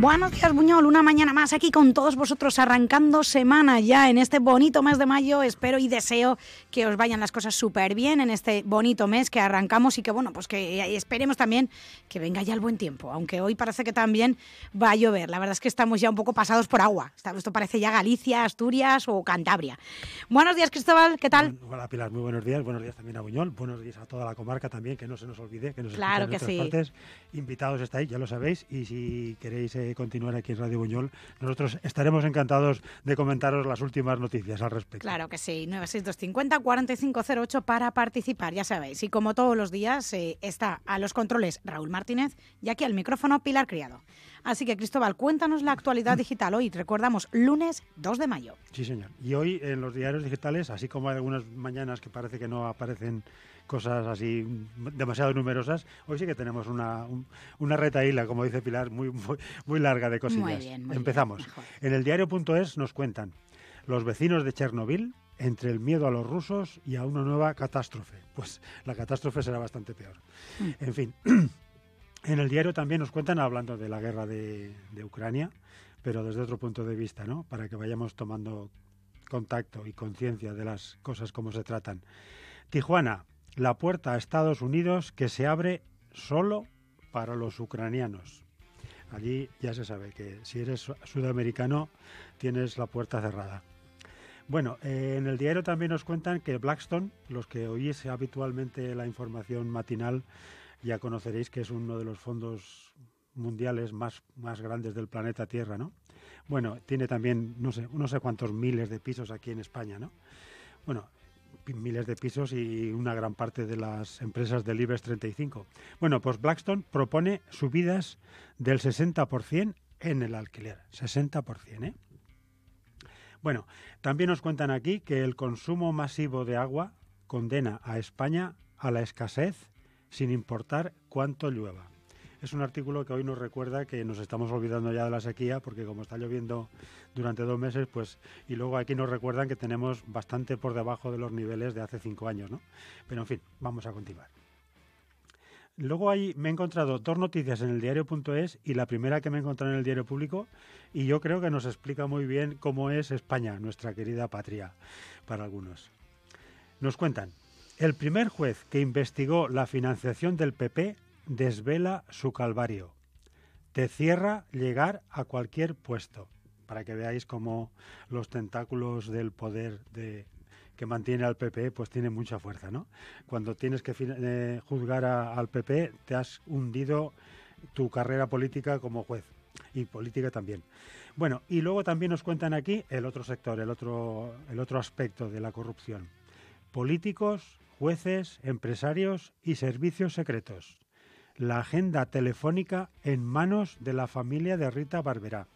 Buenos días, Buñol. Una mañana más aquí con todos vosotros, arrancando semana ya en este bonito mes de mayo. Espero y deseo que os vayan las cosas súper bien en este bonito mes que arrancamos y que, bueno, pues que eh, esperemos también que venga ya el buen tiempo. Aunque hoy parece que también va a llover. La verdad es que estamos ya un poco pasados por agua. Esto parece ya Galicia, Asturias o Cantabria. Buenos días, Cristóbal. ¿Qué tal? Hola, Pilar. Muy buenos días. Buenos días también a Buñol. Buenos días a toda la comarca también, que no se nos olvide, que nos claro que en partes. Invitados estáis, ya lo sabéis. Y si queréis. Eh, continuar aquí en Radio Buñol. Nosotros estaremos encantados de comentaros las últimas noticias al respecto. Claro que sí, 96250 4508 para participar, ya sabéis. Y como todos los días eh, está a los controles Raúl Martínez y aquí al micrófono Pilar Criado. Así que, Cristóbal, cuéntanos la actualidad digital hoy. Recordamos, lunes 2 de mayo. Sí, señor. Y hoy en los diarios digitales, así como hay algunas mañanas que parece que no aparecen cosas así demasiado numerosas. Hoy sí que tenemos una, una retaíla, como dice Pilar, muy, muy, larga de cosillas. Muy bien, muy Empezamos. en el diario.es nos cuentan los vecinos de Chernobyl entre el miedo a los rusos y a una nueva catástrofe. Pues la catástrofe será bastante peor. Mm. En fin. En el diario también nos cuentan hablando de la guerra de, Ucrania, pero desde otro punto de vista, ¿no? Para que vayamos tomando contacto y conciencia de las cosas como se tratan. Tijuana, la puerta a Estados Unidos que se abre solo para los ucranianos. Allí ya se sabe que si eres sudamericano tienes la puerta cerrada. Bueno, eh, en el diario también nos cuentan que Blackstone, los que oís habitualmente la información matinal, ya conoceréis que es uno de los fondos mundiales más, más grandes del planeta Tierra, ¿no? Bueno, tiene también, no sé, no sé cuántos miles de pisos aquí en España, ¿no? Bueno, miles de pisos y una gran parte de las empresas del IBEX 35. Bueno, pues Blackstone propone subidas del 60% en el alquiler. 60%, ¿eh? Bueno, también nos cuentan aquí que el consumo masivo de agua condena a España a la escasez sin importar cuánto llueva. Es un artículo que hoy nos recuerda que nos estamos olvidando ya de la sequía porque como está lloviendo durante dos meses, pues y luego aquí nos recuerdan que tenemos bastante por debajo de los niveles de hace cinco años, ¿no? Pero en fin, vamos a continuar. Luego ahí me he encontrado dos noticias en el diario.es y la primera que me he encontrado en el diario público y yo creo que nos explica muy bien cómo es España, nuestra querida patria, para algunos. Nos cuentan, el primer juez que investigó la financiación del PP desvela su calvario. Te cierra llegar a cualquier puesto, para que veáis cómo los tentáculos del poder que mantiene al PP pues tiene mucha fuerza, ¿no? Cuando tienes que eh, juzgar al PP te has hundido tu carrera política como juez y política también. Bueno, y luego también nos cuentan aquí el otro sector, el otro el otro aspecto de la corrupción. Políticos jueces, empresarios y servicios secretos. La agenda telefónica en manos de la familia de Rita Barberá.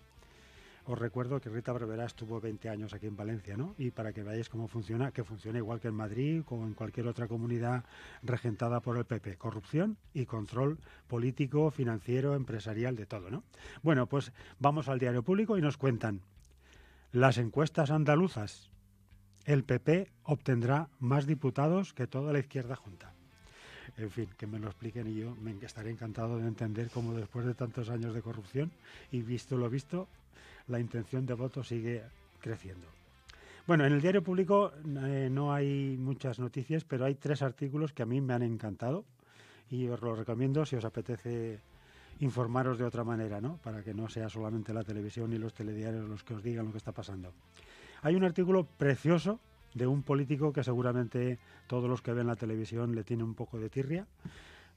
Os recuerdo que Rita Barberá estuvo 20 años aquí en Valencia, ¿no? Y para que veáis cómo funciona, que funciona igual que en Madrid o en cualquier otra comunidad regentada por el PP. Corrupción y control político, financiero, empresarial, de todo, ¿no? Bueno, pues vamos al diario público y nos cuentan. Las encuestas andaluzas el PP obtendrá más diputados que toda la izquierda junta. En fin, que me lo expliquen y yo me estaré encantado de entender cómo después de tantos años de corrupción y visto lo visto, la intención de voto sigue creciendo. Bueno, en el diario público eh, no hay muchas noticias, pero hay tres artículos que a mí me han encantado y os los recomiendo si os apetece informaros de otra manera, ¿no? Para que no sea solamente la televisión y los telediarios los que os digan lo que está pasando. Hay un artículo precioso de un político que seguramente todos los que ven la televisión le tiene un poco de tirria,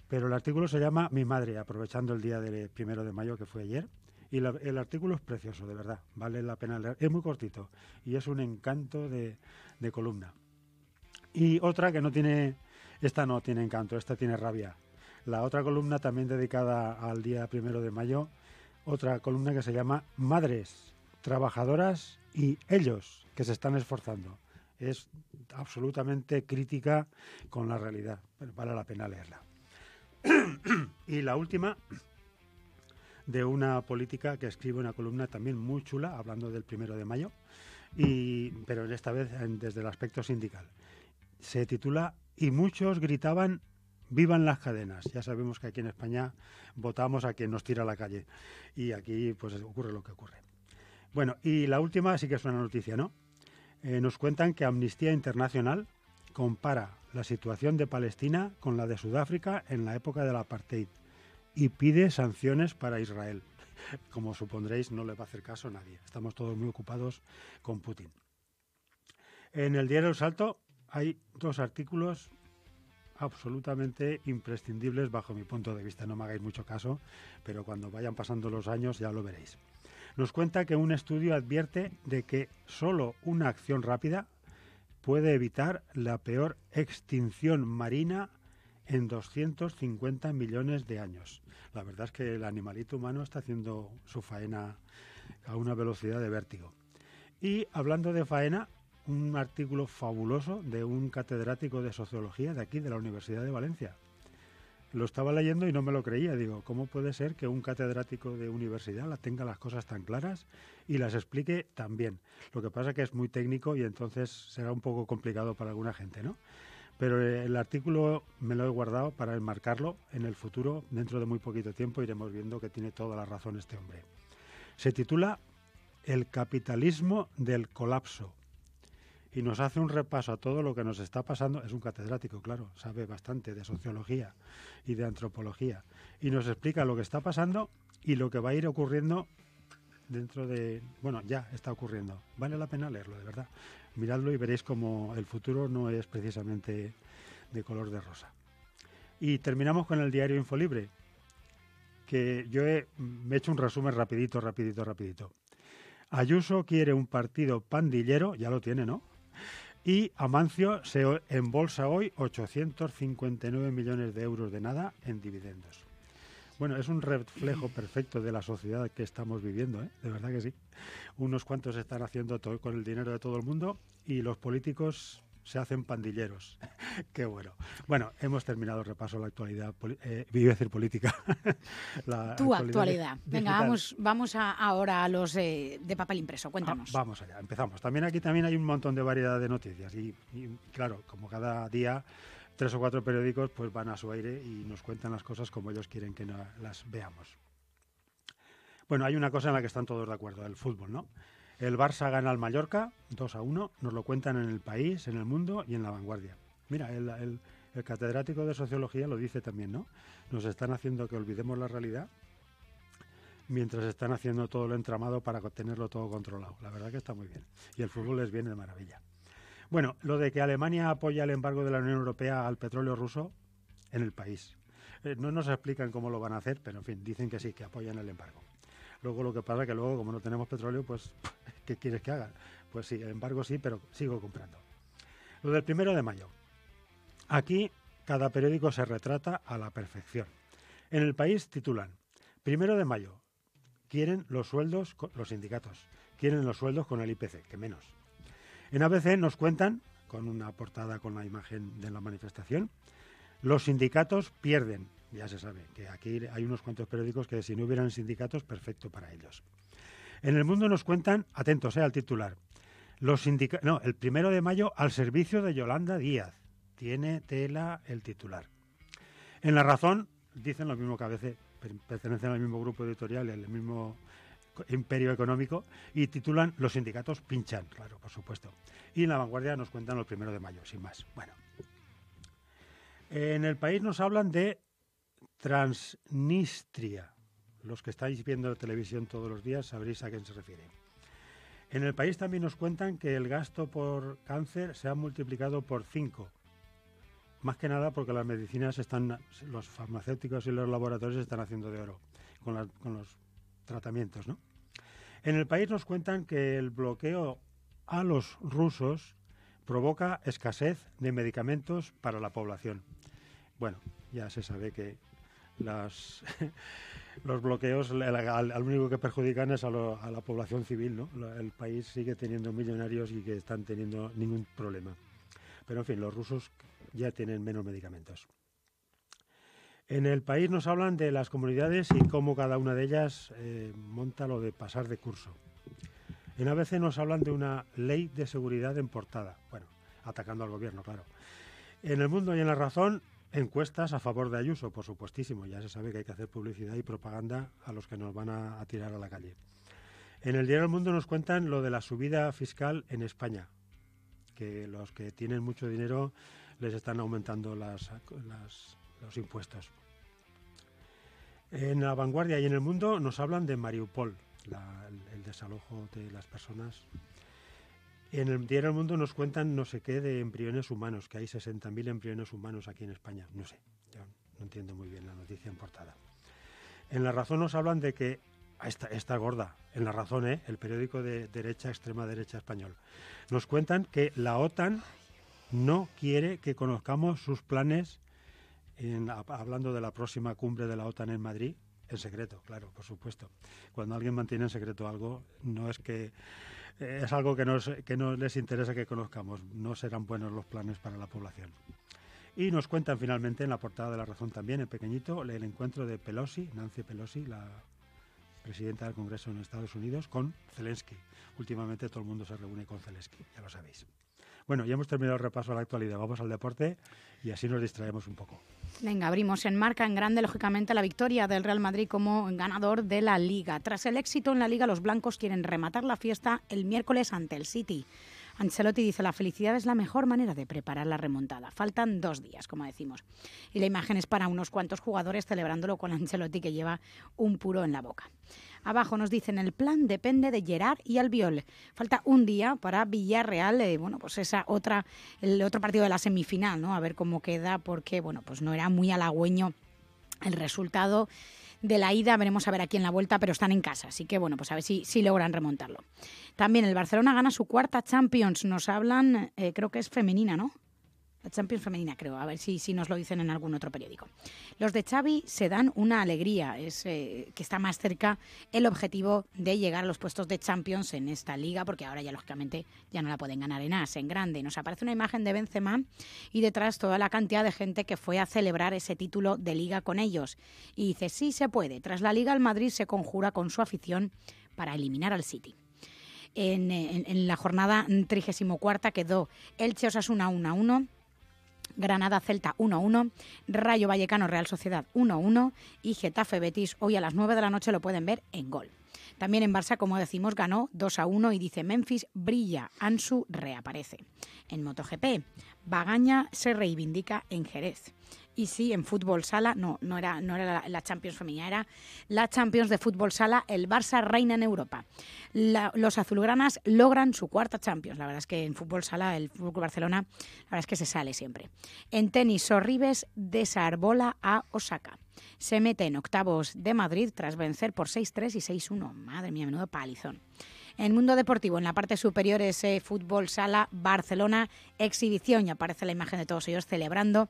pero el artículo se llama Mi madre, aprovechando el día del primero de mayo que fue ayer. Y el artículo es precioso, de verdad, vale la pena leer. Es muy cortito y es un encanto de, de columna. Y otra que no tiene, esta no tiene encanto, esta tiene rabia. La otra columna también dedicada al día primero de mayo, otra columna que se llama Madres, Trabajadoras y ellos que se están esforzando. Es absolutamente crítica con la realidad. Vale la pena leerla. y la última de una política que escribe una columna también muy chula, hablando del primero de mayo, pero esta vez desde el aspecto sindical. Se titula Y muchos gritaban vivan las cadenas. Ya sabemos que aquí en España votamos a quien nos tira a la calle y aquí pues ocurre lo que ocurre. Bueno, y la última sí que es una noticia, ¿no? Eh, nos cuentan que Amnistía Internacional compara la situación de Palestina con la de Sudáfrica en la época del apartheid y pide sanciones para Israel. Como supondréis, no le va a hacer caso a nadie. Estamos todos muy ocupados con Putin. En el diario El Salto hay dos artículos absolutamente imprescindibles bajo mi punto de vista. No me hagáis mucho caso, pero cuando vayan pasando los años ya lo veréis nos cuenta que un estudio advierte de que solo una acción rápida puede evitar la peor extinción marina en 250 millones de años. La verdad es que el animalito humano está haciendo su faena a una velocidad de vértigo. Y hablando de faena, un artículo fabuloso de un catedrático de sociología de aquí, de la Universidad de Valencia, lo estaba leyendo y no me lo creía. Digo, ¿cómo puede ser que un catedrático de universidad la tenga las cosas tan claras y las explique tan bien? Lo que pasa es que es muy técnico y entonces será un poco complicado para alguna gente, ¿no? Pero eh, el artículo me lo he guardado para enmarcarlo en el futuro. Dentro de muy poquito tiempo iremos viendo que tiene toda la razón este hombre. Se titula El capitalismo del colapso y nos hace un repaso a todo lo que nos está pasando. Es un catedrático, claro, sabe bastante de sociología y de antropología. Y nos explica lo que está pasando y lo que va a ir ocurriendo dentro de... Bueno, ya está ocurriendo. Vale la pena leerlo, de verdad. Miradlo y veréis como el futuro no es precisamente de color de rosa. Y terminamos con el diario Infolibre, que yo me he hecho un resumen rapidito, rapidito, rapidito. Ayuso quiere un partido pandillero, ya lo tiene, ¿no? Y Amancio se embolsa hoy 859 millones de euros de nada en dividendos. Bueno, es un reflejo perfecto de la sociedad que estamos viviendo, ¿eh? de verdad que sí. Unos cuantos están haciendo todo con el dinero de todo el mundo y los políticos se hacen pandilleros. Qué bueno. Bueno, hemos terminado el repaso de la actualidad, eh, política. tu actualidad. Venga, vamos, vamos ahora a los eh, de papel impreso, ah, cuéntanos. vamos allá, empezamos. También aquí también hay un montón de variedad de noticias y, claro, como cada día tres o cuatro periódicos pues van a su aire y nos cuentan las cosas como ellos quieren que no las veamos. Bueno, hay una cosa en la que están todos de acuerdo, el fútbol, ¿no? El Barça gana al Mallorca 2 a 1. Nos lo cuentan en el país, en el mundo y en la vanguardia. Mira, el, catedrático de sociología lo dice también, ¿no? Nos están haciendo que olvidemos la realidad mientras están haciendo todo lo entramado para tenerlo todo controlado. La verdad que está muy bien. Y el fútbol les viene de maravilla. Bueno, lo de que Alemania apoya el embargo de la Unión Europea al petróleo ruso en el país. Eh, no nos explican cómo lo van a hacer, pero en fin, dicen que sí, que apoyan el embargo. Luego lo que pasa es que luego, como no tenemos petróleo, pues, ¿qué quieres que hagan? Pues sí, embargo sí, pero sigo comprando. Lo del primero de mayo. Aquí cada periódico se retrata a la perfección. En el país titulan, primero de mayo, quieren los sueldos, los sindicatos, quieren los sueldos con el IPC, que menos. En ABC nos cuentan, con una portada con la imagen de la manifestación, los sindicatos pierden ya se sabe que aquí hay unos cuantos periódicos que si no hubieran sindicatos, perfecto para ellos. En el mundo nos cuentan, atentos eh, al titular, los no, el primero de mayo al servicio de Yolanda Díaz. Tiene tela el titular. En La Razón dicen lo mismo que a veces pertenecen al mismo grupo editorial, al mismo imperio económico, y titulan Los sindicatos pinchan, claro, por supuesto. Y en La Vanguardia nos cuentan el primero de mayo, sin más. Bueno. En el país nos hablan de Transnistria. Los que estáis viendo la televisión todos los días sabréis a quién se refiere. En el país también nos cuentan que el gasto por cáncer se ha multiplicado por cinco. Más que nada porque las medicinas están, los farmacéuticos y los laboratorios están haciendo de oro con, con los tratamientos, ¿no? En el país nos cuentan que el bloqueo a los rusos provoca escasez de medicamentos para la población. Bueno, ya se sabe que los bloqueos al, único que perjudican es a, la población civil. El país sigue teniendo millonarios y que están teniendo ningún problema. Pero en fin, los rusos ya tienen menos medicamentos. En el país nos hablan de las comunidades y cómo cada una de ellas eh, monta lo de pasar de curso. En ABC nos hablan de una ley de seguridad en portada. Bueno, atacando al gobierno, claro. En el mundo y en la razón Encuestas a favor de Ayuso, por supuestísimo. Ya se sabe que hay que hacer publicidad y propaganda a los que nos van a, tirar a la calle. En el diario del Mundo nos cuentan lo de la subida fiscal en España, que los que tienen mucho dinero les están aumentando los impuestos. En la vanguardia y en el mundo nos hablan de Mariupol, el desalojo de las personas en el Diario del Mundo nos cuentan no sé qué de embriones humanos, que hay 60.000 embriones humanos aquí en España. No sé, yo no entiendo muy bien la noticia en portada. En La Razón nos hablan de que ah, esta, esta, gorda, en la razón, ¿eh? el periódico de derecha, extrema derecha español. Nos cuentan que la OTAN no quiere que conozcamos sus planes, hablando de la próxima cumbre de la OTAN en Madrid, en secreto, claro, por supuesto. Cuando alguien mantiene en secreto algo, no es que es algo que, nos, que no les interesa que conozcamos. No serán buenos los planes para la población. Y nos cuentan finalmente en la portada de La Razón también, en pequeñito, el encuentro de Pelosi, Nancy Pelosi, la presidenta del Congreso en Estados Unidos, con Zelensky. Últimamente todo el mundo se reúne con Zelensky, ya lo sabéis. Bueno, ya hemos terminado el repaso a la actualidad. Vamos al deporte y así nos distraemos un poco. Venga, abrimos en marca en grande, lógicamente, la victoria del Real Madrid como ganador de la Liga. Tras el éxito en la Liga, los blancos quieren rematar la fiesta el miércoles ante el City. Ancelotti dice, la felicidad es la mejor manera de preparar la remontada. Faltan dos días, como decimos. Y la imagen es para unos cuantos jugadores celebrándolo con Ancelotti que lleva un puro en la boca. Abajo nos dicen el plan depende de Gerard y Albiol. Falta un día para Villarreal, eh, bueno, pues esa otra, el otro partido de la semifinal, ¿no? A ver cómo queda, porque bueno, pues no era muy halagüeño el resultado de la ida. Veremos a ver aquí en la vuelta, pero están en casa. Así que bueno, pues a ver si, si logran remontarlo. También el Barcelona gana su cuarta Champions. Nos hablan, eh, creo que es femenina, ¿no? Champions femenina, creo. A ver si, si nos lo dicen en algún otro periódico. Los de Xavi se dan una alegría, es eh, que está más cerca el objetivo de llegar a los puestos de Champions en esta liga, porque ahora ya lógicamente ya no la pueden ganar en AS, en grande. Nos aparece una imagen de Benzema y detrás toda la cantidad de gente que fue a celebrar ese título de liga con ellos. Y dice, sí se puede. Tras la liga, el Madrid se conjura con su afición para eliminar al City. En, eh, la jornada 34 quedó Elche Osasuna 1 a 1, Granada-Celta 1-1, Rayo Vallecano-Real Sociedad 1-1 y Getafe-Betis. Hoy a las 9 de la noche lo pueden ver en Gol. También en Barça, como decimos, ganó 2 a 1 y dice Memphis brilla, Ansu reaparece. En MotoGP, Bagaña se reivindica en Jerez. Y sí, en fútbol sala, no, no era, no era la, Champions femenina, era la Champions de fútbol sala, el Barça reina en Europa. los azulgranas logran su cuarta Champions. La verdad es que en fútbol sala, el Fútbol Barcelona, la verdad es que se sale siempre. En tenis, Sorribes desarbola a Osaka se mete en octavos de Madrid tras vencer por 6-3 y 6-1. Madre mía, menudo palizón. En mundo deportivo, en la parte superior es fútbol sala Barcelona exhibición y aparece la imagen de todos ellos celebrando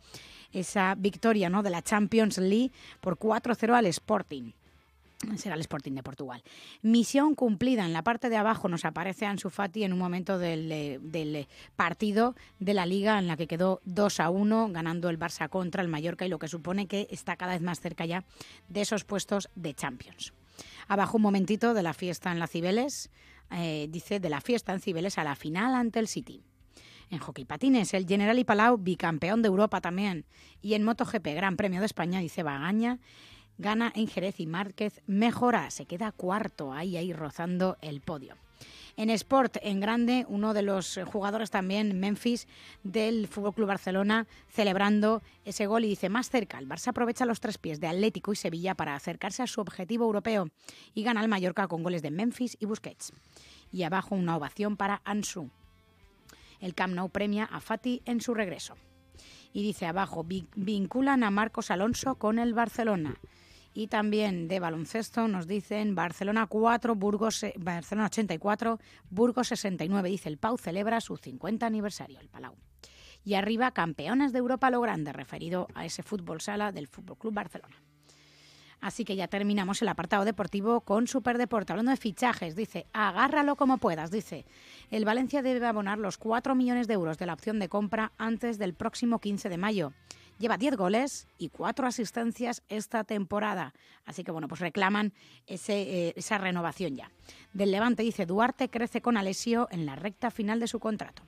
esa victoria de la Champions League por 4-0 al Sporting será el Sporting de Portugal. Misión cumplida. En la parte de abajo nos aparece Ansu Fati en un momento del, eh, eh, partido de la Liga en la que quedó 2 a 1, ganando el Barça contra el Mallorca y lo que supone que está cada vez más cerca ya de esos puestos de Champions. Abajo un momentito de la fiesta en la Cibeles, eh, dice de la fiesta en Cibeles a la final ante el City en hockey patines, el General y Palau, bicampeón de Europa también, y en MotoGP, Gran Premio de España, dice Bagaña, Gana en Jerez y Márquez mejora, se queda cuarto ahí, ahí rozando el podio. En Sport, en grande, uno de los jugadores también, Memphis, del Fútbol Club Barcelona, celebrando ese gol y dice: Más cerca, el Barça aprovecha los tres pies de Atlético y Sevilla para acercarse a su objetivo europeo y gana el Mallorca con goles de Memphis y Busquets. Y abajo, una ovación para Ansu. El Camp Nou premia a Fati en su regreso. Y dice abajo: vinculan a Marcos Alonso con el Barcelona. Y también de baloncesto nos dicen Barcelona 4, Burgos, eh, Barcelona 84, Burgos 69. Dice el Pau celebra su 50 aniversario, el Palau. Y arriba, campeones de Europa lo grande, referido a ese fútbol sala del Fútbol Club Barcelona. Así que ya terminamos el apartado deportivo con Superdeporte. Hablando de fichajes, dice, agárralo como puedas, dice. El Valencia debe abonar los 4 millones de euros de la opción de compra antes del próximo 15 de mayo. Lleva 10 goles y 4 asistencias esta temporada. Así que bueno, pues reclaman eh, esa renovación ya. Del Levante dice Duarte crece con Alessio en la recta final de su contrato.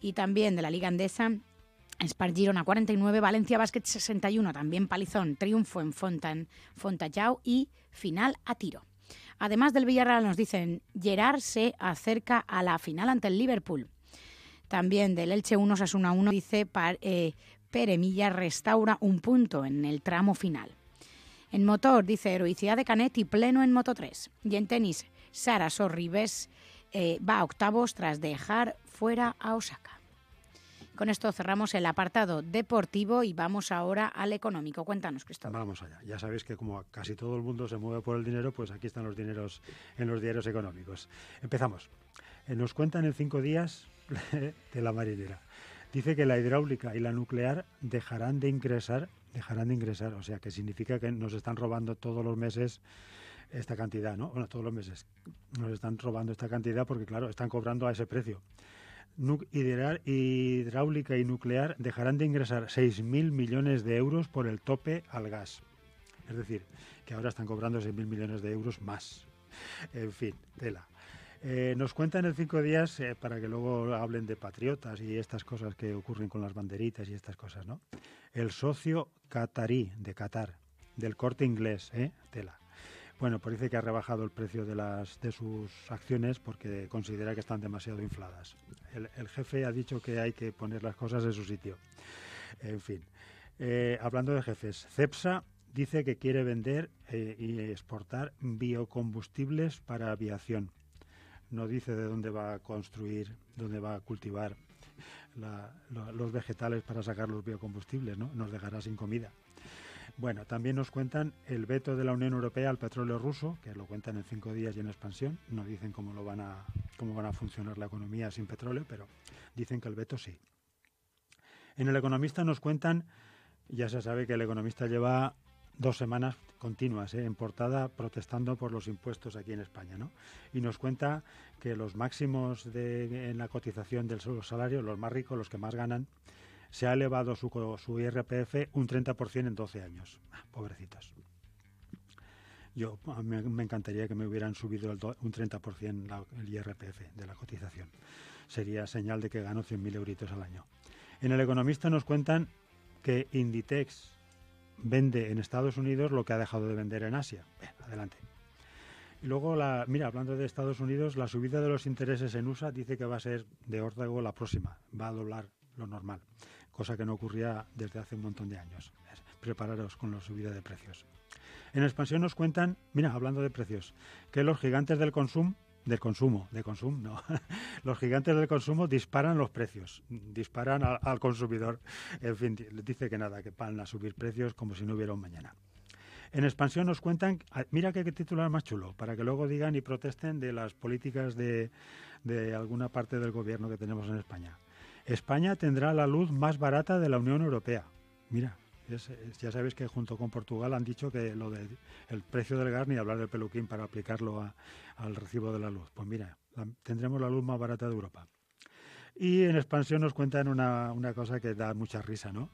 Y también de la Liga Andesa, Spar Girona 49, Valencia Basket 61, también Palizón, triunfo en Fontan, y final a tiro. Además del Villarreal nos dicen, Gerard se acerca a la final ante el Liverpool. También del Elche 1 a 1 dice, eh, Peremilla restaura un punto en el tramo final. En motor, dice heroicidad de Canetti, pleno en Moto 3. Y en tenis, Sara Sorribes eh, va a octavos tras dejar fuera a Osaka. Con esto cerramos el apartado deportivo y vamos ahora al económico. Cuéntanos, Cristóbal. Vamos allá. Ya sabéis que como casi todo el mundo se mueve por el dinero, pues aquí están los dineros en los diarios económicos. Empezamos. Eh, nos cuentan en cinco días de la marinera. Dice que la hidráulica y la nuclear dejarán de ingresar, dejarán de ingresar, o sea que significa que nos están robando todos los meses esta cantidad, ¿no? Bueno, todos los meses nos están robando esta cantidad porque, claro, están cobrando a ese precio. hidráulica y nuclear dejarán de ingresar 6.000 millones de euros por el tope al gas. Es decir, que ahora están cobrando 6.000 millones de euros más. En fin, tela. Eh, nos cuentan en cinco días eh, para que luego hablen de patriotas y estas cosas que ocurren con las banderitas y estas cosas, ¿no? El socio catarí de Qatar, del corte inglés, ¿eh? Tela. Bueno, parece pues dice que ha rebajado el precio de, las, de sus acciones porque considera que están demasiado infladas. El, jefe ha dicho que hay que poner las cosas en su sitio. En fin, eh, hablando de jefes, CEPSA dice que quiere vender y exportar biocombustibles para aviación no dice de dónde va a construir, dónde va a cultivar los vegetales para sacar los biocombustibles, ¿no? Nos dejará sin comida. Bueno, también nos cuentan el veto de la Unión Europea al petróleo ruso, que lo cuentan en cinco días y en expansión. No dicen cómo lo van a, cómo van a funcionar la economía sin petróleo, pero dicen que el veto sí. En el Economista nos cuentan, ya se sabe que el Economista lleva dos semanas continuas ¿eh? en portada protestando por los impuestos aquí en España, ¿no? Y nos cuenta que los máximos de, en la cotización del salario, los más ricos, los que más ganan, se ha elevado su, IRPF un 30% en 12 años. Ah, pobrecitos. Yo a me encantaría que me hubieran subido un 30% el IRPF de la cotización. Sería señal de que gano 100.000 euritos al año. En El Economista nos cuentan que Inditex, vende en Estados Unidos lo que ha dejado de vender en Asia. adelante. Y luego, la, mira, hablando de Estados Unidos, la subida de los intereses en USA dice que va a ser de órdago la próxima, va a doblar lo normal, cosa que no ocurría desde hace un montón de años. Prepararos con la subida de precios. En expansión nos cuentan, mira, hablando de precios, que los gigantes del consumo del consumo, de consumo, no. Los gigantes del consumo disparan los precios, disparan al, consumidor. En fin, dice que nada, que van a subir precios como si no hubiera un mañana. En expansión nos cuentan, ah, mira qué titular más chulo, para que luego digan y protesten de las políticas de, de alguna parte del gobierno que tenemos en España. España tendrá la luz más barata de la Unión Europea. Mira, ya sabéis que junto con Portugal han dicho que lo del precio del gas ni hablar del peluquín para aplicarlo al recibo de la luz. Pues mira, tendremos la luz más barata de Europa. Y en expansión nos cuentan una, cosa que da mucha risa, ¿no?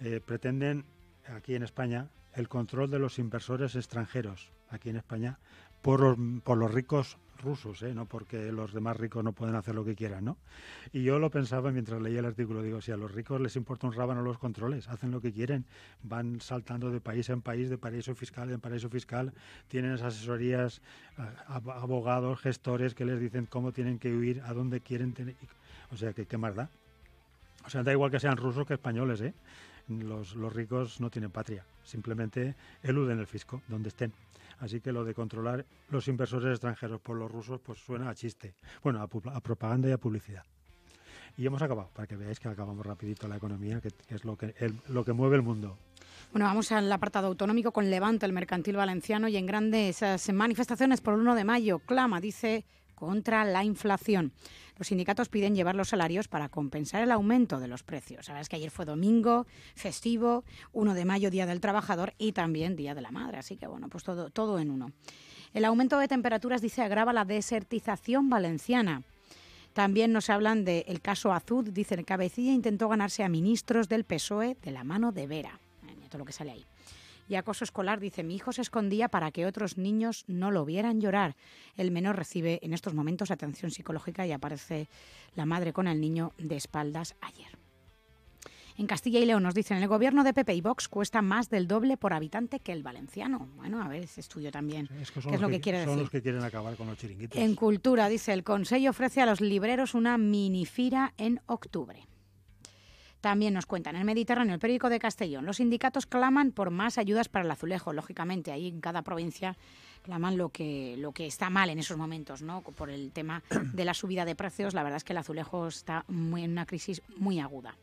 Eh, pretenden aquí en España el control de los inversores extranjeros, aquí en España, por los, por los ricos rusos, ¿eh? no porque los demás ricos no pueden hacer lo que quieran, ¿no? Y yo lo pensaba mientras leía el artículo, digo, si a los ricos les importa un rábano los controles, hacen lo que quieren, van saltando de país en país, de paraíso fiscal en paraíso fiscal, tienen esas asesorías, eh, abogados, gestores que les dicen cómo tienen que huir, a dónde quieren tener... O sea, que qué más da. O sea, da igual que sean rusos que españoles, ¿eh? Los, los ricos no tienen patria, simplemente eluden el fisco donde estén. Así que lo de controlar los inversores extranjeros por los rusos, pues suena a chiste. Bueno, a, propaganda y a publicidad. Y hemos acabado, para que veáis que acabamos rapidito la economía, que, es lo que, lo que mueve el mundo. Bueno, vamos al apartado autonómico con Levante, el mercantil valenciano, y en grande esas eh, manifestaciones por el 1 de mayo. Clama, dice contra la inflación. Los sindicatos piden llevar los salarios para compensar el aumento de los precios. Sabes que ayer fue domingo, festivo, 1 de mayo, Día del Trabajador y también Día de la Madre. Así que bueno, pues todo, todo en uno. El aumento de temperaturas, dice, agrava la desertización valenciana. También nos hablan del el caso Azud, dicen, Cabecilla intentó ganarse a ministros del PSOE de la mano de Vera. Todo lo que sale ahí y acoso escolar. Dice, mi hijo se escondía para que otros niños no lo vieran llorar. El menor recibe en estos momentos atención psicológica y aparece la madre con el niño de espaldas ayer. En Castilla y León nos dicen, el gobierno de Pepe y Vox cuesta más del doble por habitante que el valenciano. Bueno, a ver, ese estudio también. es que es lo que, quiere decir? Son los que quieren acabar con los chiringuitos. En Cultura, dice, el Consejo ofrece a los libreros una minifira en octubre. También nos cuentan, en el Mediterráneo, el periódico de Castellón, los sindicatos claman por más ayudas para el azulejo, lógicamente, ahí en cada provincia claman lo que, lo que está mal en esos momentos, ¿no? Por el tema de la subida de precios, la verdad es que el azulejo está en una crisis muy aguda.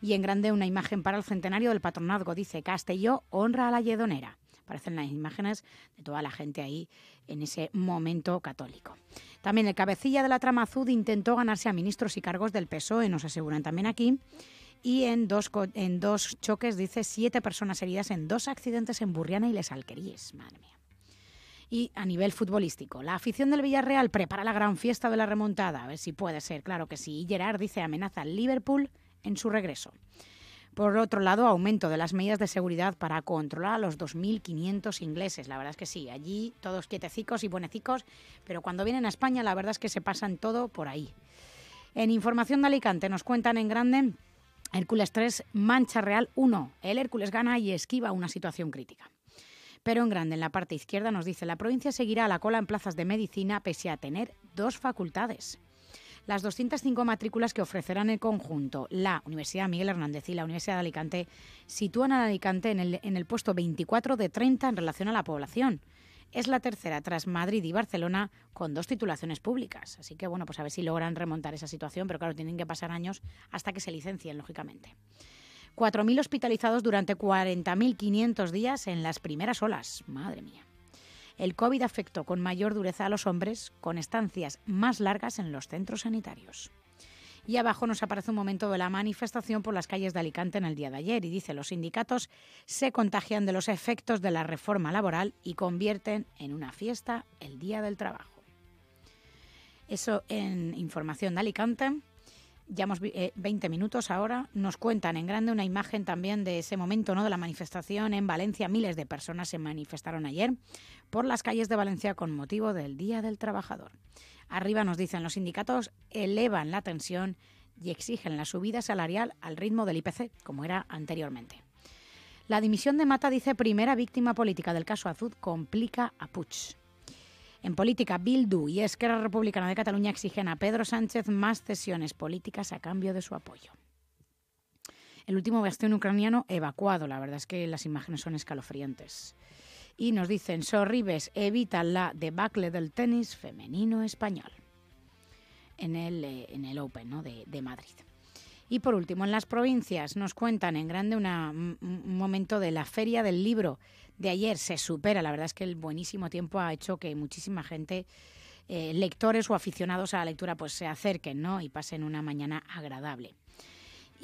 Y en grande una imagen para el centenario del patronazgo, dice Castelló honra a la yedonera. Aparecen las imágenes de toda la gente ahí en ese momento católico. También el cabecilla de la trama azul intentó ganarse a ministros y cargos del PSOE, nos aseguran también aquí y en dos, en dos choques, dice, siete personas heridas en dos accidentes en Burriana y Les Alqueríes. Madre mía. Y a nivel futbolístico, la afición del Villarreal prepara la gran fiesta de la remontada. A ver si puede ser, claro que sí. Y Gerard dice amenaza al Liverpool en su regreso. Por otro lado, aumento de las medidas de seguridad para controlar a los 2.500 ingleses. La verdad es que sí, allí todos quietecicos y buenecicos, pero cuando vienen a España la verdad es que se pasan todo por ahí. En Información de Alicante nos cuentan en grande Hércules 3, Mancha Real 1. El Hércules gana y esquiva una situación crítica. Pero en grande, en la parte izquierda nos dice, la provincia seguirá a la cola en plazas de medicina pese a tener dos facultades. Las 205 matrículas que ofrecerán el conjunto la Universidad Miguel Hernández y la Universidad de Alicante sitúan a Alicante en el, en el puesto 24 de 30 en relación a la población es la tercera tras Madrid y Barcelona con dos titulaciones públicas. Así que bueno, pues a ver si logran remontar esa situación, pero claro, tienen que pasar años hasta que se licencien, lógicamente. 4.000 hospitalizados durante 40.500 días en las primeras olas. Madre mía. El COVID afectó con mayor dureza a los hombres, con estancias más largas en los centros sanitarios. Y abajo nos aparece un momento de la manifestación por las calles de Alicante en el día de ayer y dice los sindicatos se contagian de los efectos de la reforma laboral y convierten en una fiesta el Día del Trabajo. Eso en información de Alicante. Ya hemos 20 eh, minutos ahora. Nos cuentan en grande una imagen también de ese momento ¿no? de la manifestación en Valencia. Miles de personas se manifestaron ayer por las calles de Valencia con motivo del Día del Trabajador. Arriba nos dicen los sindicatos elevan la tensión y exigen la subida salarial al ritmo del IPC, como era anteriormente. La dimisión de Mata dice primera víctima política del caso Azud complica a Puig. En política, Bildu y Esquerra Republicana de Cataluña exigen a Pedro Sánchez más cesiones políticas a cambio de su apoyo. El último bastión ucraniano evacuado, la verdad es que las imágenes son escalofriantes y nos dicen, Sorribes evita la debacle del tenis femenino español en el, eh, Open de, Madrid. Y por último, en las provincias nos cuentan en grande un momento de la feria del libro de ayer. Se supera, la verdad es que el buenísimo tiempo ha hecho que muchísima gente, eh, lectores o aficionados a la lectura, pues se acerquen ¿no? y pasen una mañana agradable.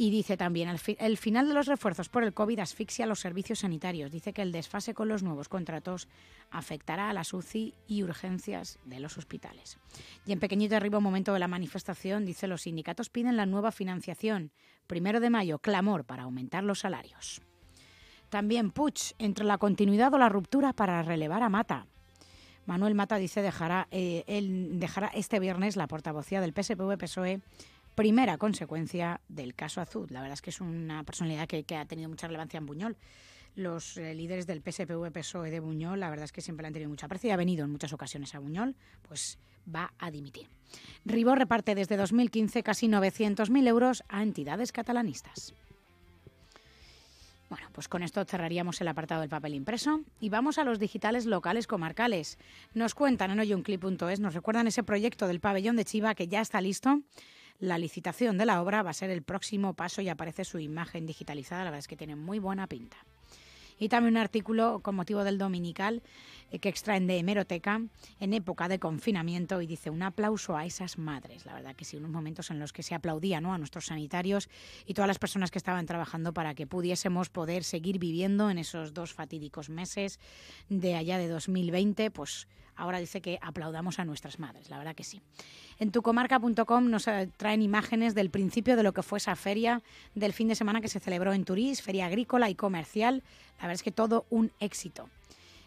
Y dice también, el, final de los refuerzos por el COVID asfixia los servicios sanitarios. Dice que el desfase con los nuevos contratos afectará a las UCI y urgencias de los hospitales. Y en pequeñito arriba, momento de la manifestación, dice, los sindicatos piden la nueva financiación. Primero de mayo, clamor para aumentar los salarios. También Puig, entre la continuidad o la ruptura para relevar a Mata. Manuel Mata dice dejará, eh, dejará este viernes la portavocía del PSPV-PSOE primera consecuencia del caso Azud. La verdad es que es una personalidad que, ha tenido mucha relevancia en Buñol. Los eh, líderes del PSPV-PSOE de Buñol, la verdad es que siempre le han tenido mucha aprecio ha venido en muchas ocasiones a Buñol, pues va a dimitir. Ribó reparte desde 2015 casi 900.000 euros a entidades catalanistas. Bueno, pues con esto cerraríamos el apartado del papel impreso y vamos a los digitales locales comarcales. Nos cuentan en hoyunclip.es, nos recuerdan ese proyecto del pabellón de Chiva que ya está listo la licitación de la obra va a ser el próximo paso y aparece su imagen digitalizada. La verdad es que tiene muy buena pinta. Y también un artículo con motivo del dominical eh, que extraen de hemeroteca en época de confinamiento y dice un aplauso a esas madres. La verdad que sí, unos momentos en los que se aplaudía ¿no? a nuestros sanitarios y todas las personas que estaban trabajando para que pudiésemos poder seguir viviendo en esos dos fatídicos meses de allá de 2020, pues ahora dice que aplaudamos a nuestras madres. La verdad que sí. En tucomarca.com nos eh, traen imágenes del principio de lo que fue esa feria del fin de semana que se celebró en Turís, feria agrícola y comercial. La verdad es que todo un éxito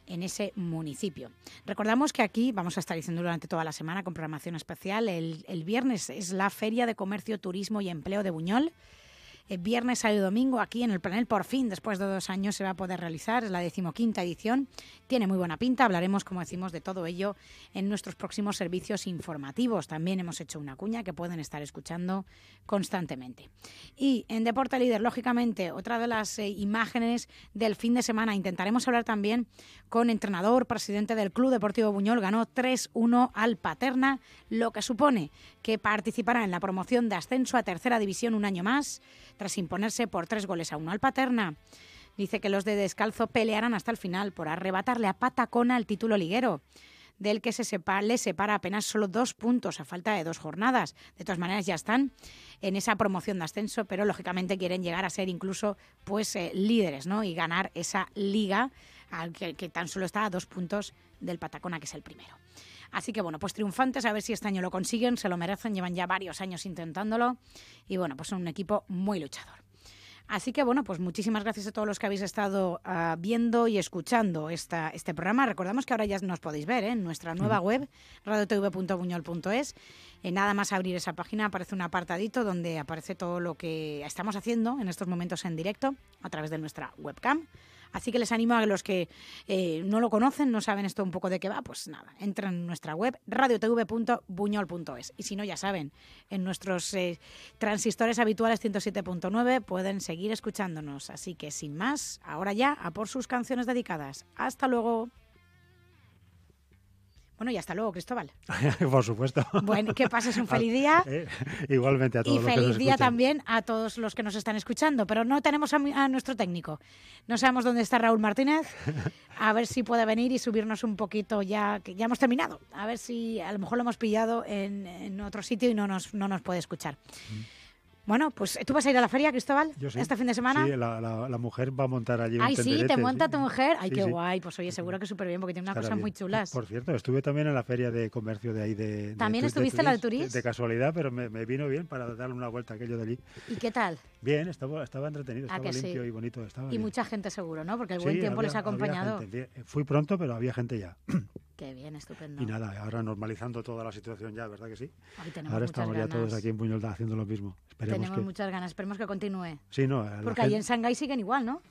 en ese municipio. Recordamos que aquí vamos a estar diciendo durante toda la semana con programación especial. El, viernes es la Feria de Comercio, Turismo y Empleo de Buñol. Eh, viernes, sábado y domingo aquí en el panel. Por fin, después de dos años, se va a poder realizar. Es la decimoquinta edición. Tiene muy buena pinta. Hablaremos, como decimos, de todo ello en nuestros próximos servicios informativos. También hemos hecho una cuña que pueden estar escuchando constantemente. Y en Deporte Líder, lógicamente, otra de las eh, imágenes del fin de semana. Intentaremos hablar también con entrenador, presidente del Club Deportivo Buñol. Ganó 3-1 al Paterna, lo que supone que participará en la promoción de ascenso a tercera división un año más tras imponerse por tres goles a uno al Paterna. Dice que los de Descalzo pelearán hasta el final por arrebatarle a Patacona el título liguero del que se le separa apenas solo dos puntos a falta de dos jornadas. De todas maneras, ya están en esa promoción de ascenso, pero lógicamente quieren llegar a ser incluso pues eh, líderes ¿no? y ganar esa liga que tan solo está a dos puntos del Patacona, que es el primero. Así que bueno, pues triunfantes, a ver si este año lo consiguen, se lo merecen, llevan ya varios años intentándolo y bueno, pues son un equipo muy luchador. Así que bueno, pues muchísimas gracias a todos los que habéis estado ah, viendo y escuchando esta, este programa. Recordamos que ahora ya nos podéis ver ¿eh? en nuestra nueva web, radiotv.buñol.es. nada más abrir esa página aparece un apartadito donde aparece todo lo que estamos haciendo en estos momentos en directo a través de nuestra webcam. Así que les animo a los que eh, no lo conocen, no saben esto un poco de qué va, pues nada, entran en nuestra web radiotv.buñol.es. Y si no, ya saben, en nuestros eh, transistores habituales 107.9 pueden seguir escuchándonos. Así que sin más, ahora ya, a por sus canciones dedicadas. Hasta luego. Bueno, y hasta luego, Cristóbal. Por supuesto. Bueno, que pases un feliz día. Eh, igualmente a todos. los feliz que nos día también a todos los que nos están escuchando, pero no tenemos a, nuestro técnico. No sabemos dónde está Raúl Martínez. A ver si puede venir y subirnos un poquito ya, que ya hemos terminado. A ver si a lo mejor lo hemos pillado en, otro sitio y no nos, no nos puede escuchar. Mm. Bueno, pues tú vas a ir a la feria, Cristóbal, Yo este fin de semana. Sí, la, mujer va a montar allí. Ay, sí, te monta tu mujer. Ay, qué guay. Pues oye, seguro que súper bien, porque tiene unas cosas muy chulas. Por cierto, estuve también en la feria de comercio de ahí de. ¿También estuviste en la de turismo? De, casualidad, pero me, vino bien para darle una vuelta aquello de allí. ¿Y qué tal? Bien, estaba, entretenido, ah, estaba limpio y bonito. y mucha gente seguro, ¿no? Porque el buen tiempo les ha acompañado. Fui pronto, pero había gente ya. Qué bien, estupendo. Y nada, ahora normalizando toda la situación ya, ¿verdad que sí? ahora estamos ya todos aquí en Puñolda haciendo lo mismo. tenemos muchas ganas, esperemos que continúe. Sí, no. Porque allí en Shanghái siguen igual, ¿no?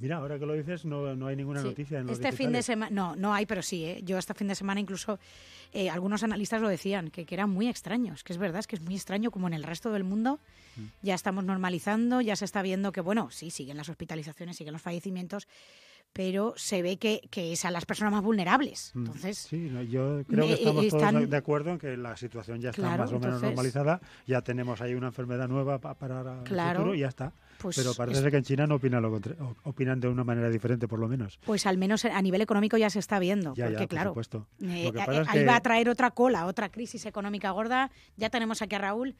Mira, ahora que lo dices, no, hay ninguna noticia. En este fin de semana, no, no hay, pero sí. ¿eh? Yo este fin de semana incluso eh, algunos analistas lo decían, que, que, eran muy extraños, que es verdad, es que es muy extraño como en el resto del mundo mm. ya estamos normalizando, ya se está viendo que, bueno, sí, siguen las hospitalizaciones, siguen los fallecimientos, pero se ve que, que es a las personas más vulnerables. Mm. Entonces, sí, yo creo que estamos todos de acuerdo en que la situación ya está más o menos normalizada, ya tenemos ahí una enfermedad nueva para claro, el futuro y ya está. Pues Pero parece que en China no opinan, de una manera diferente, por lo menos. Pues al menos a nivel económico ya se está viendo, porque ya, claro, ahí va a traer otra cola, otra crisis económica gorda. Ya tenemos aquí a Raúl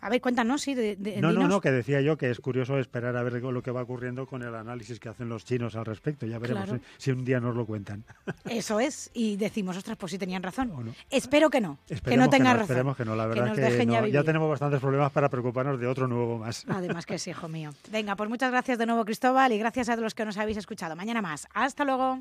a ver, cuéntanos, sí. no, no, no, que decía yo que es curioso esperar a ver lo que va ocurriendo con el análisis que hacen los chinos al respecto. Ya veremos eh, si un día nos lo cuentan. Eso es, y decimos, ostras, pues si tenían razón. Espero que no, esperemos que no tengan razón. Esperemos que no, la verdad que, que ya, tenemos bastantes problemas para preocuparnos de otro nuevo más. Además que sí, hijo mío. Venga, pues muchas gracias de nuevo, Cristóbal, y gracias a todos los que nos habéis escuchado. Mañana más. Hasta luego.